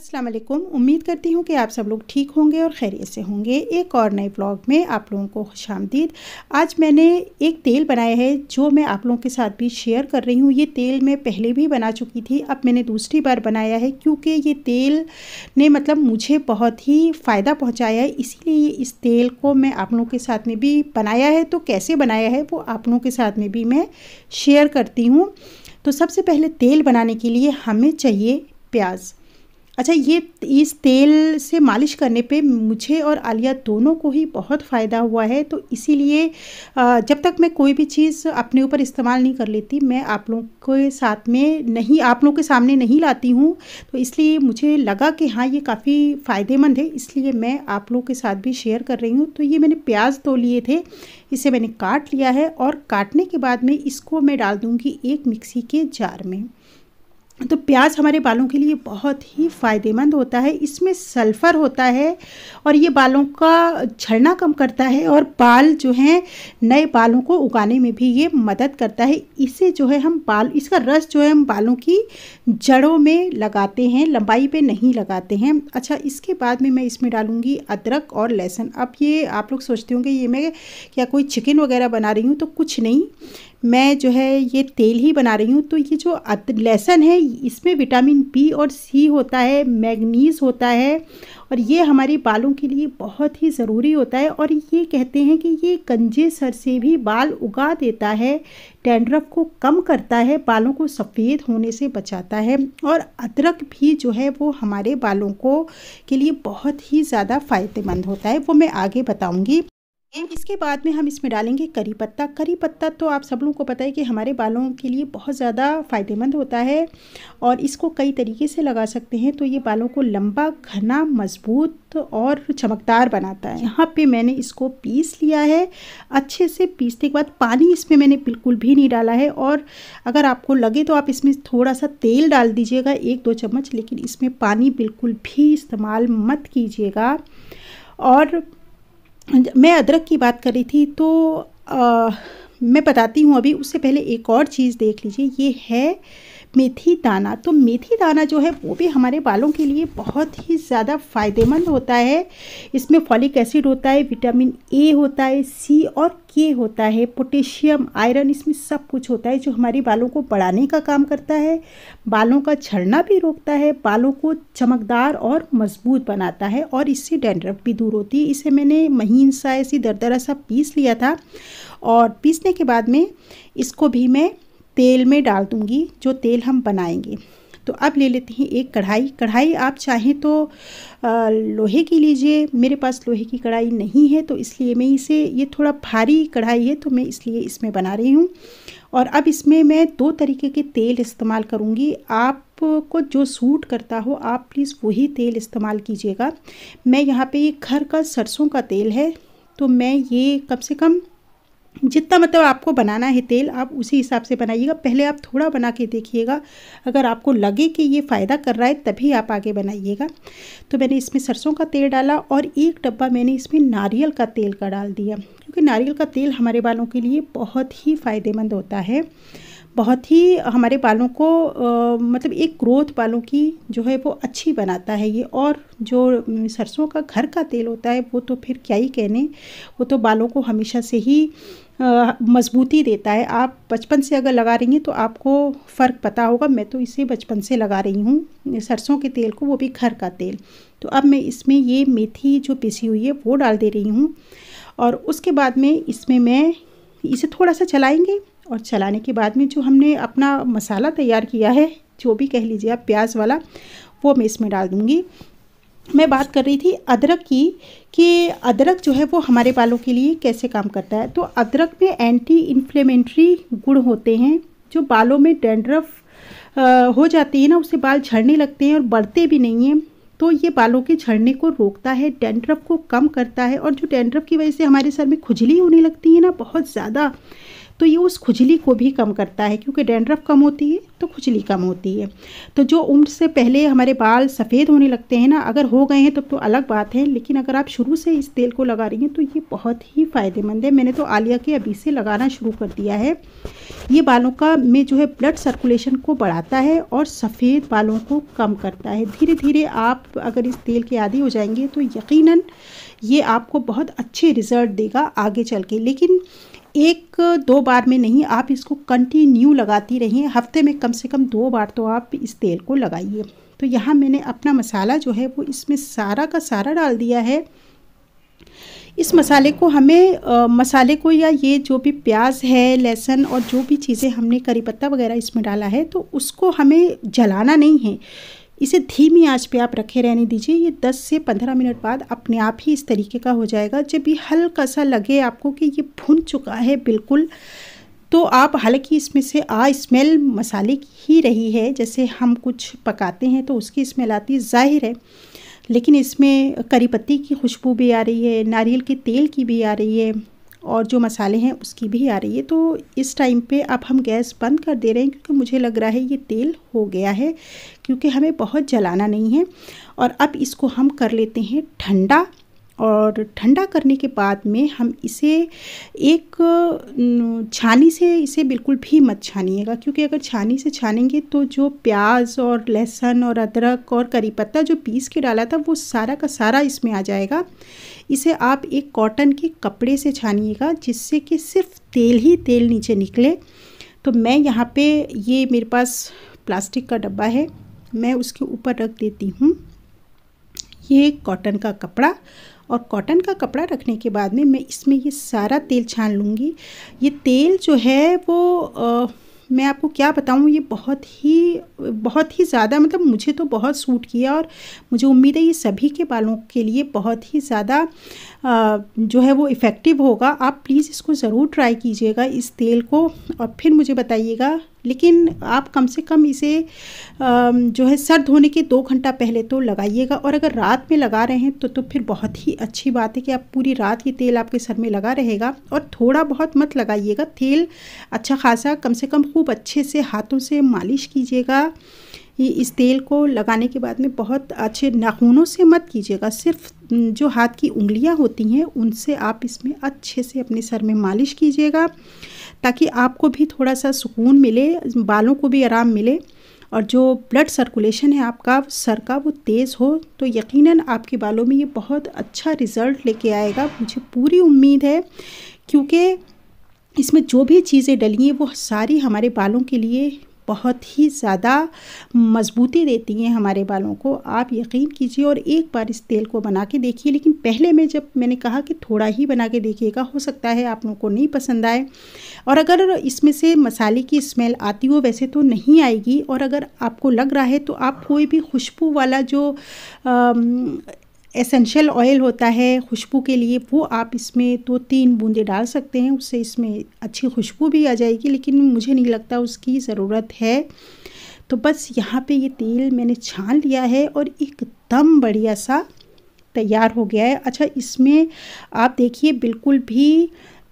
अस्सलाम वालेकुम उम्मीद करती हूँ कि आप सब लोग ठीक होंगे और खैरियत से होंगे एक और नए ब्लॉग में आप लोगों को खुश आमदीद आज मैंने एक तेल बनाया है जो मैं आप लोगों के साथ भी शेयर कर रही हूँ ये तेल मैं पहले भी बना चुकी थी अब मैंने दूसरी बार बनाया है क्योंकि ये तेल ने मतलब मुझे बहुत ही फ़ायदा पहुँचाया है इसीलिए इस तेल को मैं आप लोगों के साथ में भी बनाया है तो कैसे बनाया है वो आप लोगों के साथ में भी मैं शेयर करती हूँ तो सबसे पहले तेल बनाने के लिए हमें चाहिए प्याज़ अच्छा ये इस तेल से मालिश करने पे मुझे और आलिया दोनों को ही बहुत फ़ायदा हुआ है तो इसीलिए जब तक मैं कोई भी चीज़ अपने ऊपर इस्तेमाल नहीं कर लेती मैं आप लोगों के साथ में नहीं आप लोगों के सामने नहीं लाती हूँ तो इसलिए मुझे लगा कि हाँ ये काफ़ी फ़ायदेमंद है इसलिए मैं आप लोगों के साथ भी शेयर कर रही हूँ तो ये मैंने प्याज तो लिए थे इसे मैंने काट लिया है और काटने के बाद में इसको मैं डाल दूँगी एक मिक्सी के जार में तो प्याज हमारे बालों के लिए बहुत ही फ़ायदेमंद होता है इसमें सल्फ़र होता है और ये बालों का झड़ना कम करता है और बाल जो हैं नए बालों को उगाने में भी ये मदद करता है इसे जो है हम बाल इसका रस जो है हम बालों की जड़ों में लगाते हैं लंबाई पे नहीं लगाते हैं अच्छा इसके बाद में मैं इसमें डालूँगी अदरक और लहसुन अब ये आप लोग सोचते होंगे ये मैं क्या कोई चिकन वगैरह बना रही हूँ तो कुछ नहीं मैं जो है ये तेल ही बना रही हूँ तो ये जो लहसन है इसमें विटामिन बी और सी होता है मैग्नीज होता है और ये हमारे बालों के लिए बहुत ही ज़रूरी होता है और ये कहते हैं कि ये कंजे सर से भी बाल उगा देता है टेंड्रफ को कम करता है बालों को सफ़ेद होने से बचाता है और अदरक भी जो है वो हमारे बालों को के लिए बहुत ही ज़्यादा फ़ायदेमंद होता है वो मैं आगे बताऊँगी इसके बाद में हम इसमें डालेंगे करी पत्ता करी पत्ता तो आप सब लोगों को पता है कि हमारे बालों के लिए बहुत ज़्यादा फ़ायदेमंद होता है और इसको कई तरीके से लगा सकते हैं तो ये बालों को लंबा घना मजबूत और चमकदार बनाता है यहाँ पे मैंने इसको पीस लिया है अच्छे से पीसने के बाद पानी इसमें मैंने बिल्कुल भी नहीं डाला है और अगर आपको लगे तो आप इसमें थोड़ा सा तेल डाल दीजिएगा एक दो चम्मच लेकिन इसमें पानी बिल्कुल भी इस्तेमाल मत कीजिएगा और मैं अदरक की बात कर रही थी तो आ, मैं बताती हूँ अभी उससे पहले एक और चीज़ देख लीजिए ये है मेथी दाना तो मेथी दाना जो है वो भी हमारे बालों के लिए बहुत ही ज़्यादा फ़ायदेमंद होता है इसमें फॉलिक एसिड होता है विटामिन ए होता है सी और ये होता है पोटेशियम आयरन इसमें सब कुछ होता है जो हमारे बालों को बढ़ाने का काम करता है बालों का झड़ना भी रोकता है बालों को चमकदार और मजबूत बनाता है और इससे डेंड्रफ भी दूर होती है इसे मैंने महीन सा ऐसी दरदरा सा पीस लिया था और पीसने के बाद में इसको भी मैं तेल में डाल दूँगी जो तेल हम बनाएंगे तो अब ले लेते हैं एक कढ़ाई कढ़ाई आप चाहें तो आ, लोहे की लीजिए मेरे पास लोहे की कढ़ाई नहीं है तो इसलिए मैं इसे ये थोड़ा भारी कढ़ाई है तो मैं इसलिए इसमें बना रही हूँ और अब इसमें मैं दो तरीके के तेल इस्तेमाल करूँगी आप को जो सूट करता हो आप प्लीज़ वही तेल इस्तेमाल कीजिएगा मैं यहाँ पे ये घर का सरसों का तेल है तो मैं ये कम से कम जितना मतलब आपको बनाना है तेल आप उसी हिसाब से बनाइएगा पहले आप थोड़ा बना के देखिएगा अगर आपको लगे कि ये फ़ायदा कर रहा है तभी आप आगे बनाइएगा तो मैंने इसमें सरसों का तेल डाला और एक डब्बा मैंने इसमें नारियल का तेल का डाल दिया क्योंकि नारियल का तेल हमारे बालों के लिए बहुत ही फ़ायदेमंद होता है बहुत ही हमारे बालों को आ, मतलब एक ग्रोथ बालों की जो है वो अच्छी बनाता है ये और जो सरसों का घर का तेल होता है वो तो फिर क्या ही कहने वो तो बालों को हमेशा से ही मजबूती देता है आप बचपन से अगर लगा रही हैं तो आपको फ़र्क पता होगा मैं तो इसे बचपन से लगा रही हूँ सरसों के तेल को वो भी घर का तेल तो अब मैं इसमें ये मेथी जो पिसी हुई है वो डाल दे रही हूँ और उसके बाद में इसमें मैं इसे थोड़ा सा चलाएंगे और चलाने के बाद में जो हमने अपना मसाला तैयार किया है जो भी कह लीजिए आप प्याज वाला वो मैं इसमें डाल दूँगी मैं बात कर रही थी अदरक की कि अदरक जो है वो हमारे बालों के लिए कैसे काम करता है तो अदरक में एंटी इन्फ्लेमेंट्री गुण होते हैं जो बालों में डेंड्रफ हो जाते हैं ना उससे बाल झड़ने लगते हैं और बढ़ते भी नहीं हैं तो ये बालों के झड़ने को रोकता है डेंड्रफ को कम करता है और जो डेंड्रफ की वजह से हमारे सर में खुजली होने लगती है ना बहुत ज़्यादा तो ये उस खुजली को भी कम करता है क्योंकि डेंड्रफ कम होती है तो खुजली कम होती है तो जो उम्र से पहले हमारे बाल सफ़ेद होने लगते हैं ना अगर हो गए हैं तब तो, तो अलग बात है लेकिन अगर आप शुरू से इस तेल को लगा रही हैं तो ये बहुत ही फ़ायदेमंद है मैंने तो आलिया के अभी से लगाना शुरू कर दिया है ये बालों का में जो है ब्लड सर्कुलेशन को बढ़ाता है और सफ़ेद बालों को कम करता है धीरे धीरे आप अगर इस तेल के आदि हो जाएंगे तो यकीनन ये आपको बहुत अच्छे रिज़ल्ट देगा आगे चल के लेकिन एक दो बार में नहीं आप इसको कंटिन्यू लगाती रहिए हफ्ते में कम से कम दो बार तो आप इस तेल को लगाइए तो यहाँ मैंने अपना मसाला जो है वो इसमें सारा का सारा डाल दिया है इस मसाले को हमें आ, मसाले को या ये जो भी प्याज है लहसुन और जो भी चीज़ें हमने करी पत्ता वगैरह इसमें डाला है तो उसको हमें जलाना नहीं है इसे धीमी आंच पे आप रखे रहने दीजिए ये 10 से 15 मिनट बाद अपने आप ही इस तरीके का हो जाएगा जब ये हल्का सा लगे आपको कि ये भुन चुका है बिल्कुल तो आप हालांकि इसमें से आ स्मेल मसाले की ही रही है जैसे हम कुछ पकाते हैं तो उसकी स्मेल आती है ज़ाहिर है लेकिन इसमें करी पत्ती की खुशबू भी आ रही है नारियल के तेल की भी आ रही है और जो मसाले हैं उसकी भी आ रही है तो इस टाइम पे अब हम गैस बंद कर दे रहे हैं क्योंकि मुझे लग रहा है ये तेल हो गया है क्योंकि हमें बहुत जलाना नहीं है और अब इसको हम कर लेते हैं ठंडा और ठंडा करने के बाद में हम इसे एक छानी से इसे बिल्कुल भी मत छानिएगा क्योंकि अगर छानी से छानेंगे तो जो प्याज और लहसुन और अदरक और करी पत्ता जो पीस के डाला था वो सारा का सारा इसमें आ जाएगा इसे आप एक कॉटन के कपड़े से छानिएगा जिससे कि सिर्फ तेल ही तेल नीचे निकले तो मैं यहाँ पे ये मेरे पास प्लास्टिक का डब्बा है मैं उसके ऊपर रख देती हूँ ये कॉटन का कपड़ा और कॉटन का कपड़ा रखने के बाद में मैं इसमें ये सारा तेल छान लूँगी ये तेल जो है वो आ, मैं आपको क्या बताऊँ ये बहुत ही बहुत ही ज़्यादा मतलब मुझे तो बहुत सूट किया और मुझे उम्मीद है ये सभी के बालों के लिए बहुत ही ज़्यादा जो है वो इफ़ेक्टिव होगा आप प्लीज़ इसको ज़रूर ट्राई कीजिएगा इस तेल को और फिर मुझे बताइएगा लेकिन आप कम से कम इसे जो है सर्द होने के दो घंटा पहले तो लगाइएगा और अगर रात में लगा रहे हैं तो तो फिर बहुत ही अच्छी बात है कि आप पूरी रात ये तेल आपके सर में लगा रहेगा और थोड़ा बहुत मत लगाइएगा तेल अच्छा खासा कम से कम खूब अच्छे से हाथों से मालिश कीजिएगा इस तेल को लगाने के बाद में बहुत अच्छे नाखूनों से मत कीजिएगा सिर्फ जो हाथ की उंगलियां होती हैं उनसे आप इसमें अच्छे से अपने सर में मालिश कीजिएगा ताकि आपको भी थोड़ा सा सुकून मिले बालों को भी आराम मिले और जो ब्लड सर्कुलेशन है आपका सर का वो तेज़ हो तो यकीनन आपके बालों में ये बहुत अच्छा रिज़ल्ट लेके आएगा मुझे पूरी उम्मीद है क्योंकि इसमें जो भी चीज़ें डली हैं वो सारी हमारे बालों के लिए बहुत ही ज़्यादा मजबूती देती हैं हमारे बालों को आप यकीन कीजिए और एक बार इस तेल को बना के देखिए लेकिन पहले मैं जब मैंने कहा कि थोड़ा ही बना के देखिएगा हो सकता है आप लोगों को नहीं पसंद आए और अगर इसमें से मसाले की स्मेल आती हो वैसे तो नहीं आएगी और अगर आपको लग रहा है तो आप कोई भी खुशबू वाला जो आ, एसेंशियल ऑयल होता है खुशबू के लिए वो आप इसमें दो तीन बूंदे डाल सकते हैं उससे इसमें अच्छी खुशबू भी आ जाएगी लेकिन मुझे नहीं लगता उसकी ज़रूरत है तो बस यहाँ पे ये तेल मैंने छान लिया है और एकदम बढ़िया सा तैयार हो गया है अच्छा इसमें आप देखिए बिल्कुल भी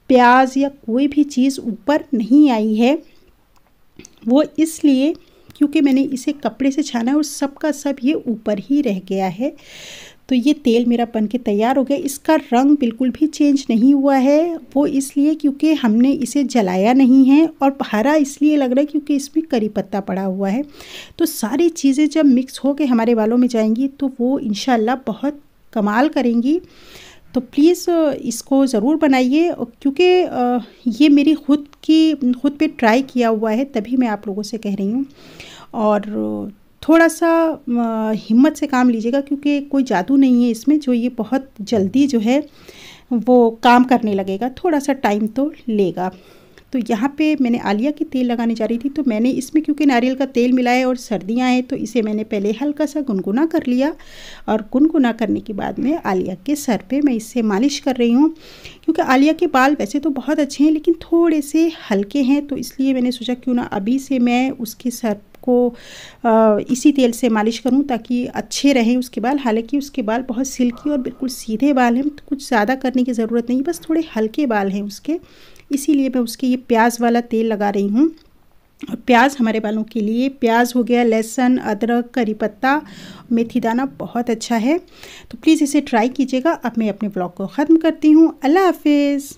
प्याज या कोई भी चीज़ ऊपर नहीं आई है वो इसलिए क्योंकि मैंने इसे कपड़े से छाना है और सबका सब ये ऊपर ही रह गया है तो ये तेल मेरा बन के तैयार हो गया इसका रंग बिल्कुल भी चेंज नहीं हुआ है वो इसलिए क्योंकि हमने इसे जलाया नहीं है और हरा इसलिए लग रहा है क्योंकि इसमें करी पत्ता पड़ा हुआ है तो सारी चीज़ें जब मिक्स हो के हमारे बालों में जाएंगी तो वो इन बहुत कमाल करेंगी तो प्लीज़ इसको ज़रूर बनाइए क्योंकि ये मेरी खुद की खुद पे ट्राई किया हुआ है तभी मैं आप लोगों से कह रही हूँ और थोड़ा सा हिम्मत से काम लीजिएगा क्योंकि कोई जादू नहीं है इसमें जो ये बहुत जल्दी जो है वो काम करने लगेगा थोड़ा सा टाइम तो लेगा तो यहाँ पे मैंने आलिया की तेल लगाने जा रही थी तो मैंने इसमें क्योंकि नारियल का तेल मिलाया और सर्दियाँ हैं तो इसे मैंने पहले हल्का सा गुनगुना कर लिया और गुनगुना करने के बाद में आलिया के सर पे मैं इससे मालिश कर रही हूँ क्योंकि आलिया के बाल वैसे तो बहुत अच्छे हैं लेकिन थोड़े से हल्के हैं तो इसलिए मैंने सोचा क्यों ना अभी से मैं उसके सर को इसी तेल से मालिश करूं ताकि अच्छे रहें उसके बाल हालांकि उसके बाल बहुत सिल्की और बिल्कुल सीधे बाल हैं तो कुछ ज़्यादा करने की ज़रूरत नहीं बस थोड़े हल्के बाल हैं उसके इसीलिए मैं उसके ये प्याज वाला तेल लगा रही हूँ और प्याज हमारे बालों के लिए प्याज हो गया लहसुन अदरक करी पत्ता मेथी दाना बहुत अच्छा है तो प्लीज़ इसे ट्राई कीजिएगा अब मैं अपने ब्लॉग को ख़त्म करती हूँ अल्लाह हाफिज़